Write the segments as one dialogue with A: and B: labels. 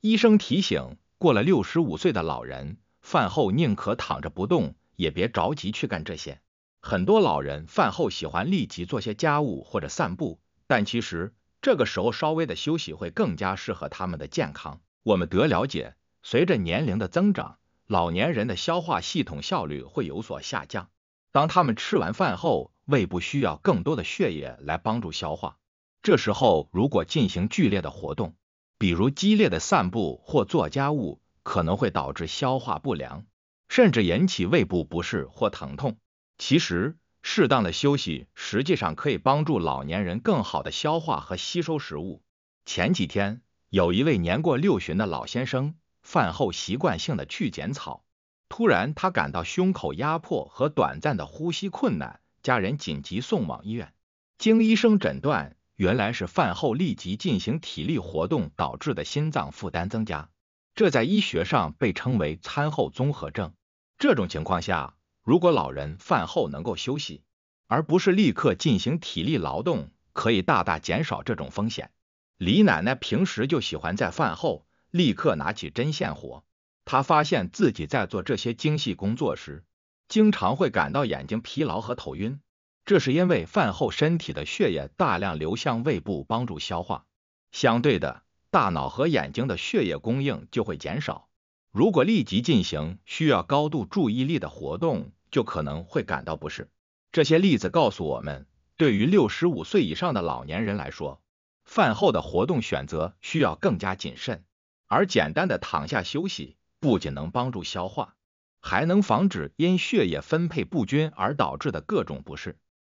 A: 医生提醒，过了六十五岁的老人，饭后宁可躺着不动，也别着急去干这些。很多老人饭后喜欢立即做些家务或者散步，但其实这个时候稍微的休息会更加适合他们的健康。我们得了解，随着年龄的增长，老年人的消化系统效率会有所下降。当他们吃完饭后，胃部需要更多的血液来帮助消化，这时候如果进行剧烈的活动，比如激烈的散步或做家务可能会导致消化不良，甚至引起胃部不适或疼痛。其实，适当的休息实际上可以帮助老年人更好的消化和吸收食物。前几天，有一位年过六旬的老先生，饭后习惯性的去捡草，突然他感到胸口压迫和短暂的呼吸困难，家人紧急送往医院，经医生诊断。原来是饭后立即进行体力活动导致的心脏负担增加，这在医学上被称为餐后综合症。这种情况下，如果老人饭后能够休息，而不是立刻进行体力劳动，可以大大减少这种风险。李奶奶平时就喜欢在饭后立刻拿起针线活，她发现自己在做这些精细工作时，经常会感到眼睛疲劳和头晕。这是因为饭后身体的血液大量流向胃部，帮助消化，相对的，大脑和眼睛的血液供应就会减少。如果立即进行需要高度注意力的活动，就可能会感到不适。这些例子告诉我们，对于六十五岁以上的老年人来说，饭后的活动选择需要更加谨慎。而简单的躺下休息，不仅能帮助消化，还能防止因血液分配不均而导致的各种不适。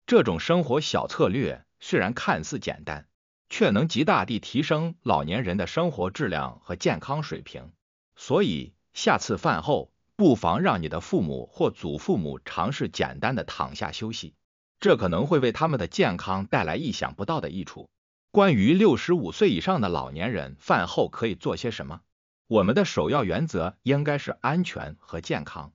A: 这种生活小策略虽然看似简单，却能极大地提升老年人的生活质量和健康水平。所以，下次饭后不妨让你的父母或祖父母尝试简单的躺下休息，这可能会为他们的健康带来意想不到的益处。关于六十五岁以上的老年人饭后可以做些什么，我们的首要原则应该是安全和健康。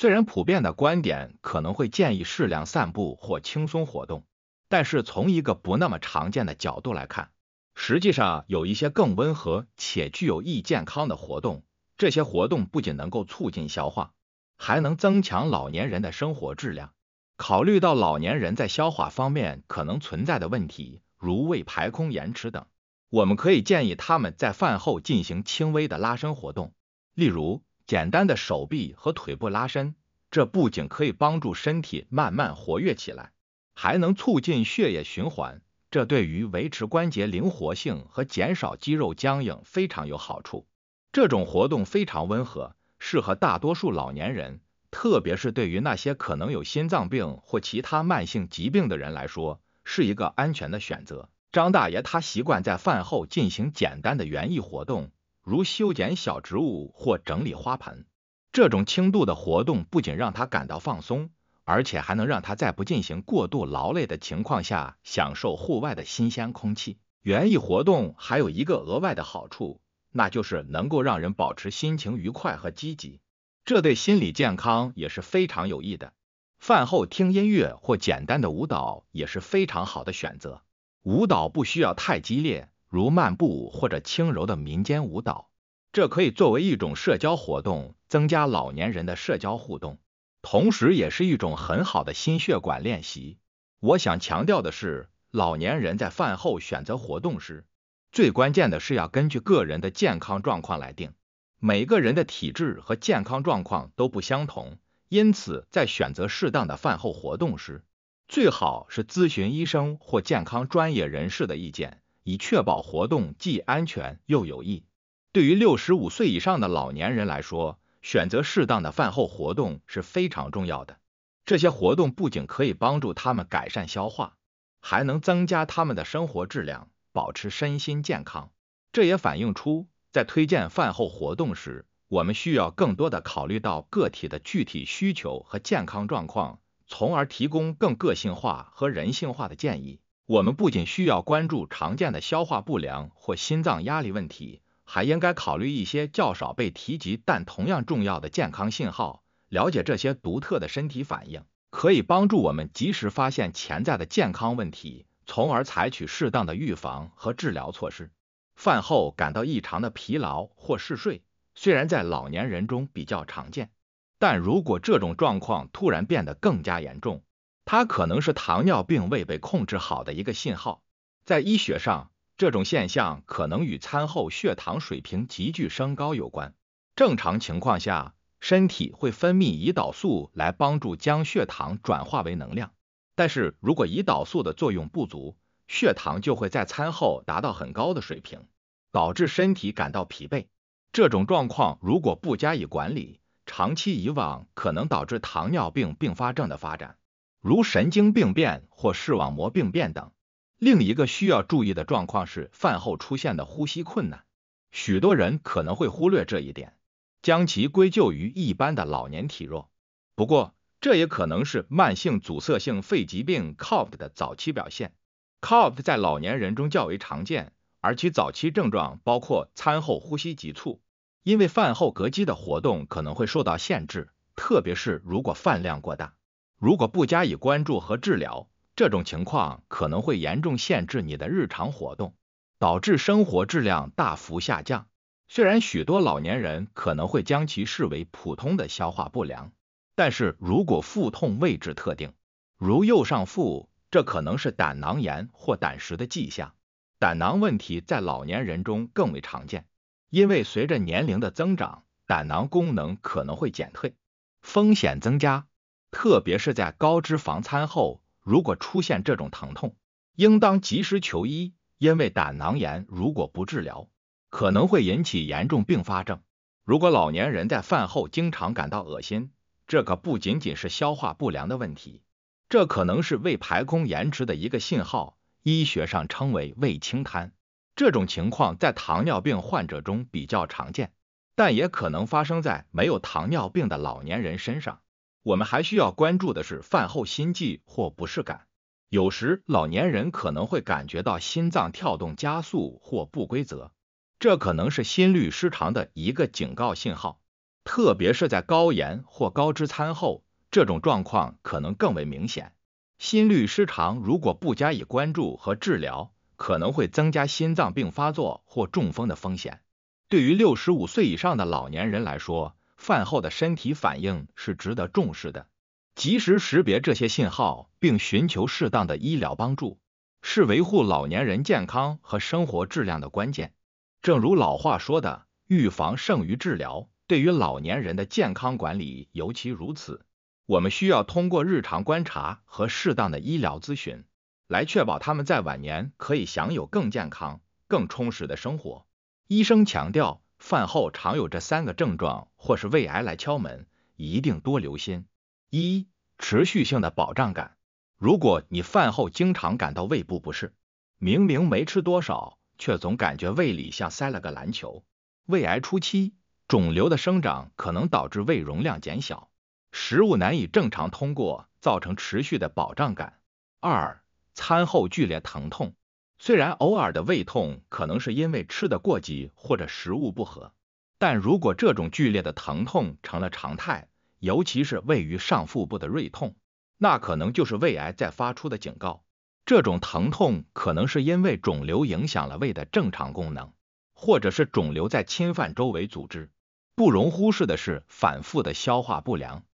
A: 虽然普遍的观点可能会建议适量散步或轻松活动，但是从一个不那么常见的角度来看，实际上有一些更温和且具有益健康的活动。这些活动不仅能够促进消化，还能增强老年人的生活质量。考虑到老年人在消化方面可能存在的问题，如胃排空延迟等，我们可以建议他们在饭后进行轻微的拉伸活动，例如。简单的手臂和腿部拉伸，这不仅可以帮助身体慢慢活跃起来，还能促进血液循环。这对于维持关节灵活性和减少肌肉僵硬非常有好处。这种活动非常温和，适合大多数老年人，特别是对于那些可能有心脏病或其他慢性疾病的人来说，是一个安全的选择。张大爷他习惯在饭后进行简单的园艺活动。如修剪小植物或整理花盆，这种轻度的活动不仅让他感到放松，而且还能让他在不进行过度劳累的情况下享受户外的新鲜空气。园艺活动还有一个额外的好处，那就是能够让人保持心情愉快和积极，这对心理健康也是非常有益的。饭后听音乐或简单的舞蹈也是非常好的选择，舞蹈不需要太激烈。如漫步或者轻柔的民间舞蹈，这可以作为一种社交活动，增加老年人的社交互动，同时也是一种很好的心血管练习。我想强调的是，老年人在饭后选择活动时，最关键的是要根据个人的健康状况来定。每个人的体质和健康状况都不相同，因此在选择适当的饭后活动时，最好是咨询医生或健康专业人士的意见。以确保活动既安全又有益。对于六十五岁以上的老年人来说，选择适当的饭后活动是非常重要的。这些活动不仅可以帮助他们改善消化，还能增加他们的生活质量，保持身心健康。这也反映出，在推荐饭后活动时，我们需要更多的考虑到个体的具体需求和健康状况，从而提供更个性化和人性化的建议。我们不仅需要关注常见的消化不良或心脏压力问题，还应该考虑一些较少被提及但同样重要的健康信号。了解这些独特的身体反应，可以帮助我们及时发现潜在的健康问题，从而采取适当的预防和治疗措施。饭后感到异常的疲劳或嗜睡，虽然在老年人中比较常见，但如果这种状况突然变得更加严重，它可能是糖尿病未被控制好的一个信号。在医学上，这种现象可能与餐后血糖水平急剧升高有关。正常情况下，身体会分泌胰岛素来帮助将血糖转化为能量。但是如果胰岛素的作用不足，血糖就会在餐后达到很高的水平，导致身体感到疲惫。这种状况如果不加以管理，长期以往可能导致糖尿病并发症的发展。如神经病变或视网膜病变等。另一个需要注意的状况是饭后出现的呼吸困难，许多人可能会忽略这一点，将其归咎于一般的老年体弱。不过，这也可能是慢性阻塞性肺疾病 （COPD） 的早期表现。COPD 在老年人中较为常见，而其早期症状包括餐后呼吸急促，因为饭后膈肌的活动可能会受到限制，特别是如果饭量过大。如果不加以关注和治疗，这种情况可能会严重限制你的日常活动，导致生活质量大幅下降。虽然许多老年人可能会将其视为普通的消化不良，但是如果腹痛位置特定，如右上腹，这可能是胆囊炎或胆石的迹象。胆囊问题在老年人中更为常见，因为随着年龄的增长，胆囊功能可能会减退，风险增加。特别是在高脂肪餐后，如果出现这种疼痛，应当及时求医，因为胆囊炎如果不治疗，可能会引起严重并发症。如果老年人在饭后经常感到恶心，这可不仅仅是消化不良的问题，这可能是胃排空延迟的一个信号，医学上称为胃轻瘫。这种情况在糖尿病患者中比较常见，但也可能发生在没有糖尿病的老年人身上。我们还需要关注的是饭后心悸或不适感，有时老年人可能会感觉到心脏跳动加速或不规则，这可能是心律失常的一个警告信号，特别是在高盐或高脂餐后，这种状况可能更为明显。心律失常如果不加以关注和治疗，可能会增加心脏病发作或中风的风险。对于六十五岁以上的老年人来说，饭后的身体反应是值得重视的，及时识别这些信号并寻求适当的医疗帮助，是维护老年人健康和生活质量的关键。正如老话说的，“预防胜于治疗”，对于老年人的健康管理尤其如此。我们需要通过日常观察和适当的医疗咨询，来确保他们在晚年可以享有更健康、更充实的生活。医生强调。饭后常有这三个症状，或是胃癌来敲门，一定多留心。一、持续性的饱胀感。如果你饭后经常感到胃部不适，明明没吃多少，却总感觉胃里像塞了个篮球。胃癌初期，肿瘤的生长可能导致胃容量减小，食物难以正常通过，造成持续的饱胀感。二、餐后剧烈疼痛。虽然偶尔的胃痛可能是因为吃的过急或者食物不和，但如果这种剧烈的疼痛成了常态，尤其是位于上腹部的锐痛，那可能就是胃癌在发出的警告。这种疼痛可能是因为肿瘤影响了胃的正常功能，或者是肿瘤在侵犯周围组织。不容忽视的是反复的消化不良。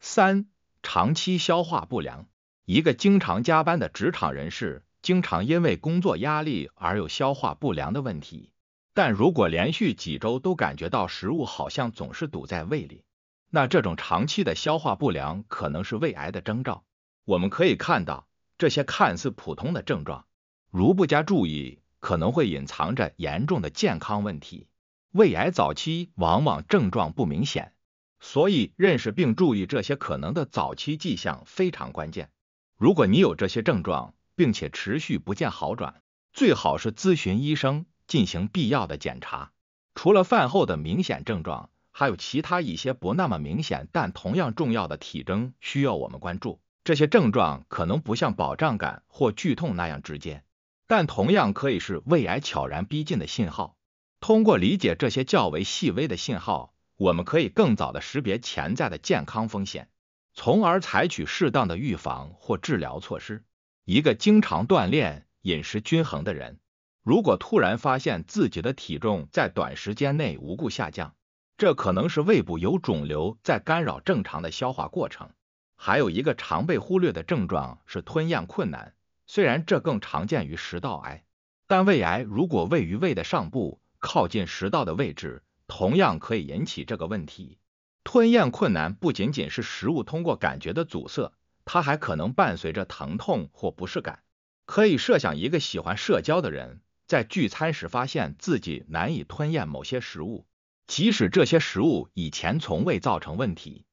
A: 三、长期消化不良，一个经常加班的职场人士。经常因为工作压力而有消化不良的问题，但如果连续几周都感觉到食物好像总是堵在胃里，那这种长期的消化不良可能是胃癌的征兆。我们可以看到这些看似普通的症状，如不加注意，可能会隐藏着严重的健康问题。胃癌早期往往症状不明显，所以认识并注意这些可能的早期迹象非常关键。如果你有这些症状，并且持续不见好转，最好是咨询医生进行必要的检查。除了饭后的明显症状，还有其他一些不那么明显但同样重要的体征需要我们关注。这些症状可能不像饱胀感或剧痛那样直接，但同样可以是胃癌悄然逼近的信号。通过理解这些较为细微的信号，我们可以更早的识别潜在的健康风险，从而采取适当的预防或治疗措施。一个经常锻炼、饮食均衡的人，如果突然发现自己的体重在短时间内无故下降，这可能是胃部有肿瘤在干扰正常的消化过程。还有一个常被忽略的症状是吞咽困难，虽然这更常见于食道癌，但胃癌如果位于胃的上部靠近食道的位置，同样可以引起这个问题。吞咽困难不仅仅是食物通过感觉的阻塞。它还可能伴随着疼痛或不适感。可以设想一个喜欢社交的人，在聚餐时发现自己难以吞咽某些食物，即使这些食物以前从未造成问题。